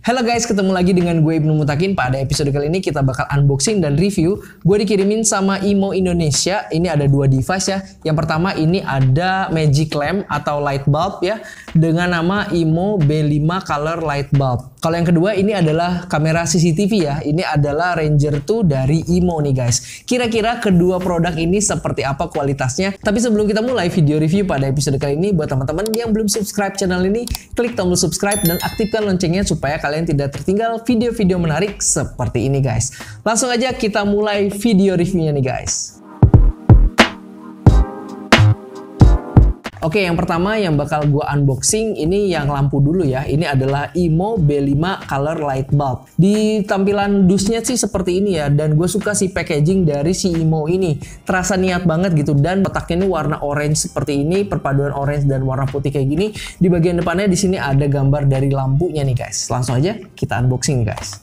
Halo guys, ketemu lagi dengan gue Ibnu Mutakin. Pada episode kali ini kita bakal unboxing dan review. Gue dikirimin sama Imo Indonesia. Ini ada dua device ya. Yang pertama ini ada Magic Lamp atau light bulb ya dengan nama Imo B5 Color Light Bulb. Kalau yang kedua ini adalah kamera CCTV ya. Ini adalah Ranger 2 dari Imo nih guys. Kira-kira kedua produk ini seperti apa kualitasnya? Tapi sebelum kita mulai video review pada episode kali ini buat teman-teman yang belum subscribe channel ini, klik tombol subscribe dan aktifkan loncengnya supaya kalian kalian tidak tertinggal video-video menarik seperti ini guys. Langsung aja kita mulai video reviewnya nih guys. Oke, yang pertama yang bakal gue unboxing ini yang lampu dulu ya. Ini adalah IMO B5 Color Light Bulb. Di tampilan dusnya sih seperti ini ya, dan gue suka si packaging dari si IMO ini. Terasa niat banget gitu, dan kotaknya ini warna orange seperti ini, perpaduan orange dan warna putih kayak gini. Di bagian depannya di sini ada gambar dari lampunya nih guys. Langsung aja kita unboxing guys.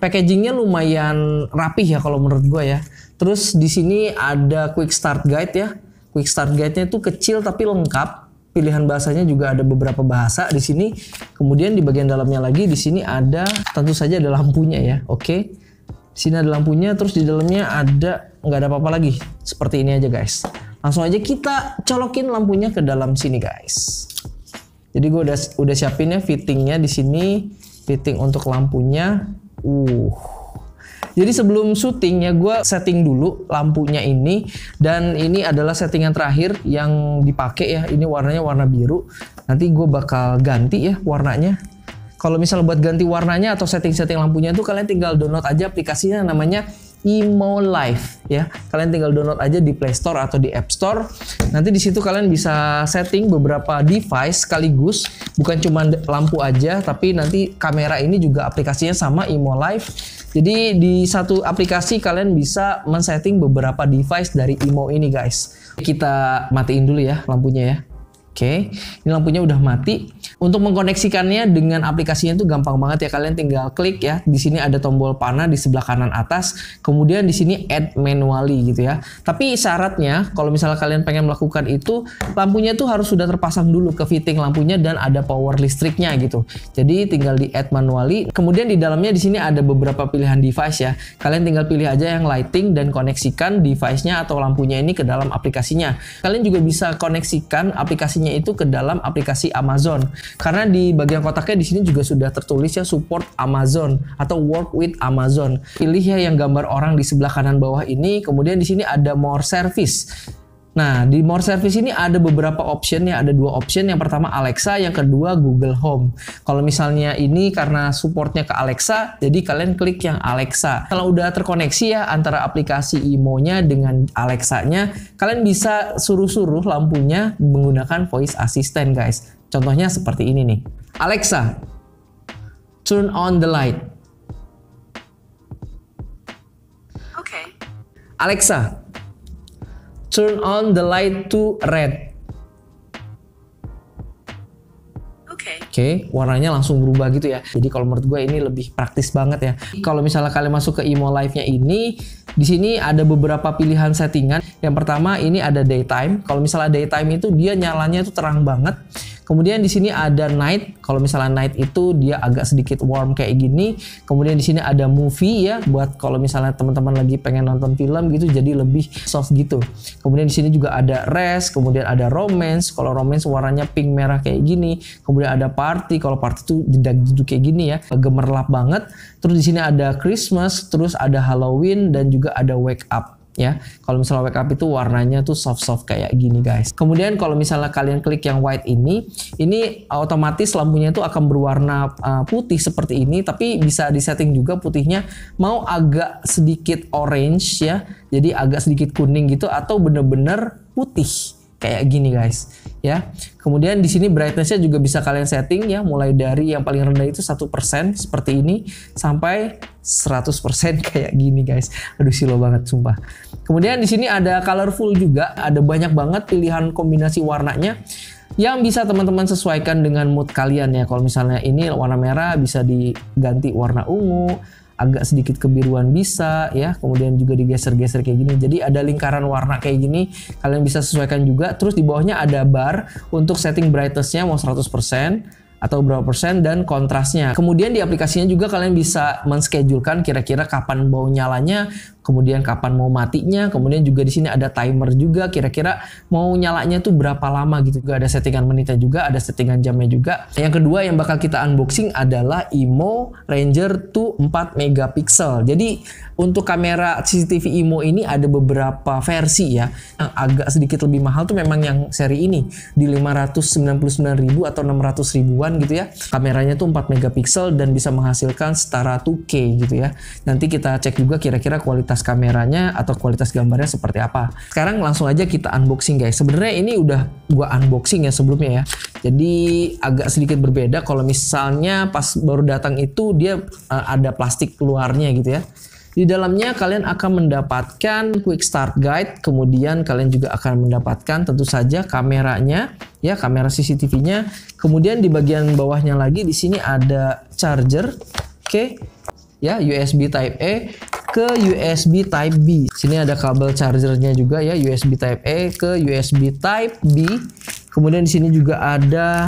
packagingnya lumayan rapih ya kalau menurut gue ya. Terus di sini ada quick start guide ya. Quick start guide-nya itu kecil tapi lengkap. Pilihan bahasanya juga ada beberapa bahasa di sini. Kemudian di bagian dalamnya lagi di sini ada tentu saja ada lampunya ya. Oke. Di sini ada lampunya terus di dalamnya ada nggak ada apa-apa lagi. Seperti ini aja guys. Langsung aja kita colokin lampunya ke dalam sini guys. Jadi gue udah udah siapin ya fittingnya di sini, fitting untuk lampunya. Uh, jadi sebelum syuting ya gue setting dulu lampunya ini dan ini adalah settingan terakhir yang dipakai ya. Ini warnanya warna biru. Nanti gue bakal ganti ya warnanya. Kalau misalnya buat ganti warnanya atau setting-setting lampunya itu kalian tinggal download aja aplikasinya namanya Imo Live ya. Kalian tinggal download aja di Play Store atau di App Store. Nanti di situ kalian bisa setting beberapa device sekaligus, bukan cuma lampu aja, tapi nanti kamera ini juga aplikasinya sama Imo Live. Jadi di satu aplikasi kalian bisa men-setting beberapa device dari Imo ini guys. Kita matiin dulu ya lampunya ya. Oke, ini lampunya udah mati. Untuk mengkoneksikannya dengan aplikasinya itu gampang banget ya kalian tinggal klik ya. Di sini ada tombol panah di sebelah kanan atas. Kemudian di sini add manually gitu ya. Tapi syaratnya kalau misalnya kalian pengen melakukan itu lampunya itu harus sudah terpasang dulu ke fitting lampunya dan ada power listriknya gitu. Jadi tinggal di add manually. Kemudian di dalamnya di sini ada beberapa pilihan device ya. Kalian tinggal pilih aja yang lighting dan koneksikan device-nya atau lampunya ini ke dalam aplikasinya. Kalian juga bisa koneksikan aplikasinya itu ke dalam aplikasi Amazon. Karena di bagian kotaknya di sini juga sudah tertulis ya support Amazon atau work with Amazon. Pilih ya yang gambar orang di sebelah kanan bawah ini. Kemudian di sini ada more service. Nah, di more service ini ada beberapa option ya, ada dua option. Yang pertama Alexa, yang kedua Google Home. Kalau misalnya ini karena supportnya ke Alexa, jadi kalian klik yang Alexa. Kalau udah terkoneksi ya antara aplikasi IMO-nya dengan Alexa-nya, kalian bisa suruh-suruh lampunya menggunakan voice assistant, guys. Contohnya seperti ini nih. Alexa, turn on the light. Oke. Okay. Alexa, turn on the light to red. Oke, okay, warnanya langsung berubah gitu ya. Jadi kalau menurut gue ini lebih praktis banget ya. Iya. Kalau misalnya kalian masuk ke Imo Live-nya ini, di sini ada beberapa pilihan settingan. Yang pertama ini ada daytime. Kalau misalnya daytime itu dia nyalanya itu terang banget. Kemudian di sini ada night. Kalau misalnya night itu dia agak sedikit warm kayak gini. Kemudian di sini ada movie ya buat kalau misalnya teman-teman lagi pengen nonton film gitu jadi lebih soft gitu. Kemudian di sini juga ada rest, kemudian ada romance. Kalau romance warnanya pink merah kayak gini. Kemudian ada party. Kalau party itu tidak jeduk kayak gini ya, gemerlap banget. Terus di sini ada Christmas, terus ada Halloween dan juga ada wake up ya. Kalau misalnya wake up itu warnanya tuh soft-soft kayak gini guys. Kemudian kalau misalnya kalian klik yang white ini, ini otomatis lampunya itu akan berwarna eh, putih seperti ini tapi bisa disetting juga putihnya mau agak sedikit orange ya. Jadi agak sedikit kuning gitu atau bener-bener putih kayak gini guys ya. Kemudian di sini brightnessnya juga bisa kalian setting ya mulai dari yang paling rendah itu satu persen seperti ini sampai 100% kayak gini guys. Aduh silo banget sumpah. Kemudian di sini ada colorful juga, ada banyak banget pilihan kombinasi warnanya yang bisa teman-teman sesuaikan dengan mood kalian ya. Kalau misalnya ini warna merah bisa diganti warna ungu, agak sedikit kebiruan bisa ya kemudian juga digeser-geser kayak gini jadi ada lingkaran warna kayak gini kalian bisa sesuaikan juga terus di bawahnya ada bar untuk setting brightnessnya mau 100% atau berapa persen dan kontrasnya. Kemudian di aplikasinya juga kalian bisa menschedulekan kira-kira kapan mau nyalanya, kemudian kapan mau matinya, kemudian juga di sini ada timer juga kira-kira mau nyalanya tuh berapa lama gitu. Juga ada settingan menitnya juga, ada settingan jamnya juga. Yang kedua yang bakal kita unboxing adalah IMO Ranger 2 4 megapiksel. Jadi untuk kamera CCTV IMO ini ada beberapa versi ya. Yang agak sedikit lebih mahal tuh memang yang seri ini di 599.000 atau 600 ribuan gitu ya. Kameranya tuh 4 megapiksel dan bisa menghasilkan setara 2K gitu ya. Nanti kita cek juga kira-kira kualitas kameranya atau kualitas gambarnya seperti apa. Sekarang langsung aja kita unboxing guys. Sebenarnya ini udah gua unboxing ya sebelumnya ya. Jadi agak sedikit berbeda kalau misalnya pas baru datang itu dia eh, ada plastik luarnya gitu ya. Di dalamnya kalian akan mendapatkan quick start guide, kemudian kalian juga akan mendapatkan tentu saja kameranya, ya kamera CCTV-nya. Kemudian di bagian bawahnya lagi di sini ada charger, oke, okay. ya USB Type A e ke USB Type B. Sini ada kabel chargernya juga ya USB Type A e ke USB Type B. Kemudian di sini juga ada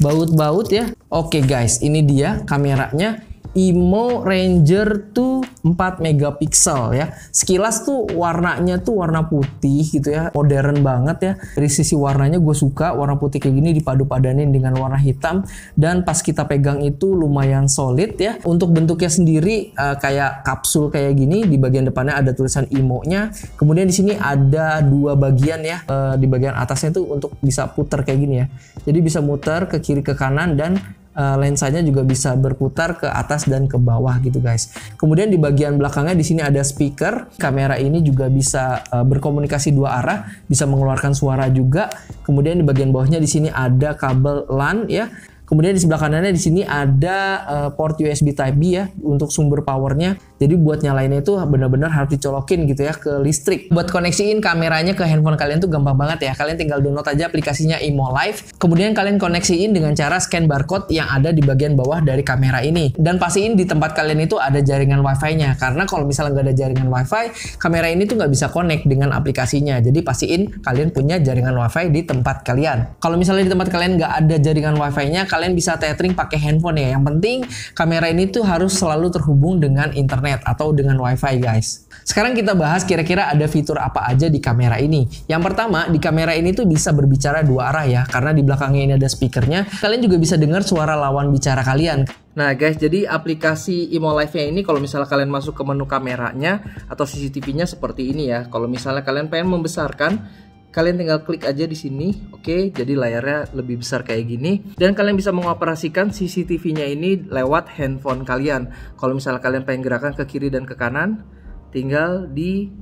baut-baut ya. Oke okay guys, ini dia kameranya IMO Ranger tuh 4 megapiksel ya. Sekilas tuh warnanya tuh warna putih gitu ya, modern banget ya. Dari sisi warnanya gue suka warna putih kayak gini dipadu-padanin dengan warna hitam dan pas kita pegang itu lumayan solid ya. Untuk bentuknya sendiri uh, kayak kapsul kayak gini di bagian depannya ada tulisan IMO-nya. Kemudian di sini ada dua bagian ya uh, di bagian atasnya tuh untuk bisa puter kayak gini ya. Jadi bisa muter ke kiri ke kanan dan uh, lensanya juga bisa berputar ke atas dan ke bawah gitu guys. Kemudian di bagian belakangnya di sini ada speaker. Kamera ini juga bisa uh, berkomunikasi dua arah, bisa mengeluarkan suara juga. Kemudian di bagian bawahnya di sini ada kabel LAN ya. Kemudian di sebelah kanannya di sini ada uh, port USB Type B ya untuk sumber powernya. Jadi buat nyalainnya itu benar-benar harus dicolokin gitu ya ke listrik. Buat koneksiin kameranya ke handphone kalian tuh gampang banget ya. Kalian tinggal download aja aplikasinya Imo Live. Kemudian kalian koneksiin dengan cara scan barcode yang ada di bagian bawah dari kamera ini. Dan pastiin di tempat kalian itu ada jaringan WiFi-nya. Karena kalau misalnya nggak ada jaringan WiFi, kamera ini tuh nggak bisa connect dengan aplikasinya. Jadi pastiin kalian punya jaringan WiFi di tempat kalian. Kalau misalnya di tempat kalian nggak ada jaringan WiFi-nya, kalian bisa tethering pakai handphone ya. Yang penting kamera ini tuh harus selalu terhubung dengan internet atau dengan wifi guys. Sekarang kita bahas kira-kira ada fitur apa aja di kamera ini. Yang pertama, di kamera ini tuh bisa berbicara dua arah ya, karena di belakangnya ini ada speakernya. Kalian juga bisa dengar suara lawan bicara kalian. Nah guys, jadi aplikasi Imo Live-nya ini kalau misalnya kalian masuk ke menu kameranya atau CCTV-nya seperti ini ya. Kalau misalnya kalian pengen membesarkan, Kalian tinggal klik aja di sini, oke? Okay? Jadi layarnya lebih besar kayak gini. Dan kalian bisa mengoperasikan CCTV-nya ini lewat handphone kalian. Kalau misalnya kalian pengen gerakan ke kiri dan ke kanan, tinggal di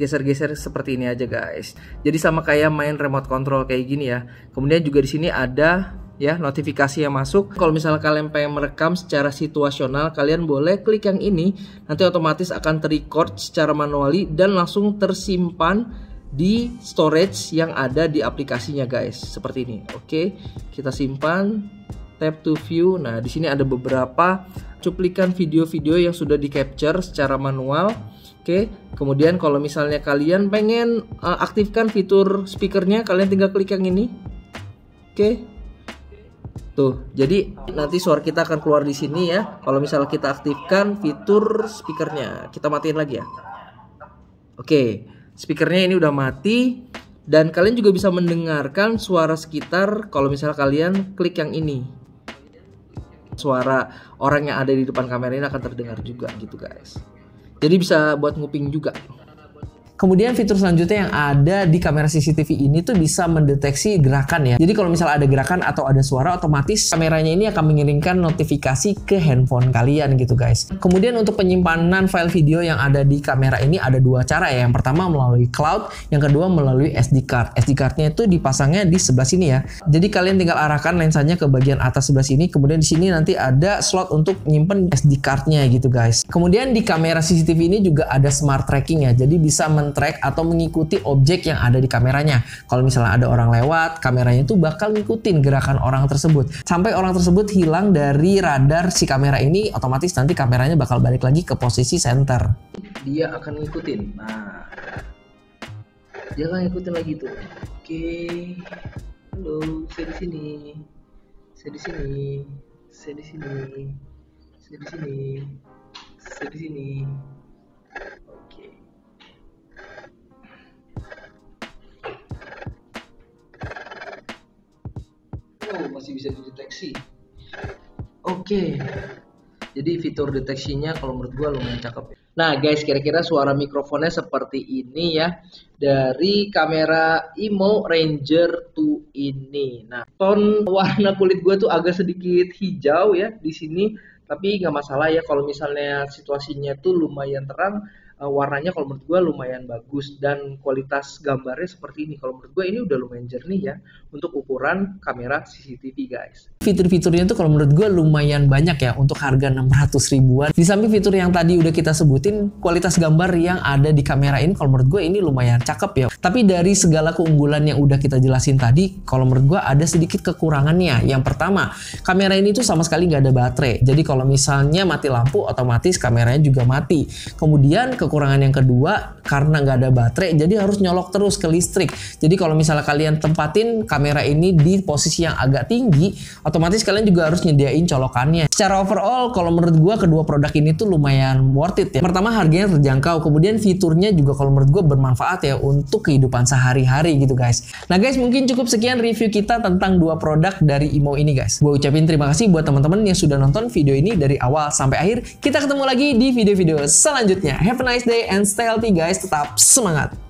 geser-geser seperti ini aja guys. Jadi sama kayak main remote control kayak gini ya. Kemudian juga di sini ada ya notifikasi yang masuk. Kalau misalnya kalian pengen merekam secara situasional, kalian boleh klik yang ini. Nanti otomatis akan terrecord secara manuali dan langsung tersimpan di storage yang ada di aplikasinya guys seperti ini oke kita simpan tab to view nah di sini ada beberapa cuplikan video-video yang sudah di capture secara manual oke kemudian kalau misalnya kalian pengen eh, aktifkan fitur speakernya kalian tinggal klik yang ini oke tuh jadi nanti suara kita akan keluar di sini ya kalau misalnya kita aktifkan fitur speakernya kita matiin lagi ya oke speakernya ini udah mati dan kalian juga bisa mendengarkan suara sekitar kalau misalnya kalian klik yang ini suara orang yang ada di depan kamera ini akan terdengar juga gitu guys jadi bisa buat nguping juga Kemudian fitur selanjutnya yang ada di kamera CCTV ini tuh bisa mendeteksi gerakan ya. Jadi kalau misalnya ada gerakan atau ada suara otomatis kameranya ini akan mengirimkan notifikasi ke handphone kalian gitu guys. Kemudian untuk penyimpanan file video yang ada di kamera ini ada dua cara ya. Yang pertama melalui cloud, yang kedua melalui SD card. SD cardnya itu dipasangnya di sebelah sini ya. Jadi kalian tinggal arahkan lensanya ke bagian atas sebelah sini. Kemudian di sini nanti ada slot untuk nyimpen SD cardnya gitu guys. Kemudian di kamera CCTV ini juga ada smart tracking ya. Jadi bisa men track atau mengikuti objek yang ada di kameranya. Kalau misalnya ada orang lewat, kameranya itu bakal ngikutin gerakan orang tersebut. Sampai orang tersebut hilang dari radar si kamera ini, otomatis nanti kameranya bakal balik lagi ke posisi center. Dia akan ngikutin. Nah, dia akan ngikutin lagi tuh. Oke, halo, saya di saya di sini, saya di sini, saya di sini, saya di sini. Saya di sini. masih bisa dideteksi oke okay. jadi fitur deteksinya kalau menurut gue lumayan cakep ya. nah guys kira-kira suara mikrofonnya seperti ini ya dari kamera IMO Ranger 2 ini nah ton warna kulit gue tuh agak sedikit hijau ya di sini tapi nggak masalah ya kalau misalnya situasinya tuh lumayan terang uh, warnanya kalau menurut gue lumayan bagus dan kualitas gambarnya seperti ini kalau menurut gue ini udah lumayan jernih ya untuk ukuran kamera CCTV guys fitur-fiturnya tuh kalau menurut gue lumayan banyak ya untuk harga 600 ribuan di samping fitur yang tadi udah kita sebutin kualitas gambar yang ada di kamera ini kalau menurut gue ini lumayan cakep ya tapi dari segala keunggulan yang udah kita jelasin tadi kalau menurut gue ada sedikit kekurangannya yang pertama kamera ini tuh sama sekali nggak ada baterai jadi kalau misalnya mati lampu otomatis kameranya juga mati kemudian ke kekurangan yang kedua karena nggak ada baterai jadi harus nyolok terus ke listrik jadi kalau misalnya kalian tempatin kamera ini di posisi yang agak tinggi otomatis kalian juga harus nyediain colokannya secara overall kalau menurut gue kedua produk ini tuh lumayan worth it ya. Pertama harganya terjangkau, kemudian fiturnya juga kalau menurut gue bermanfaat ya untuk kehidupan sehari-hari gitu guys. Nah guys mungkin cukup sekian review kita tentang dua produk dari IMO ini guys. Gue ucapin terima kasih buat teman-teman yang sudah nonton video ini dari awal sampai akhir. Kita ketemu lagi di video-video selanjutnya. Have a nice day and stay healthy guys. Tetap semangat.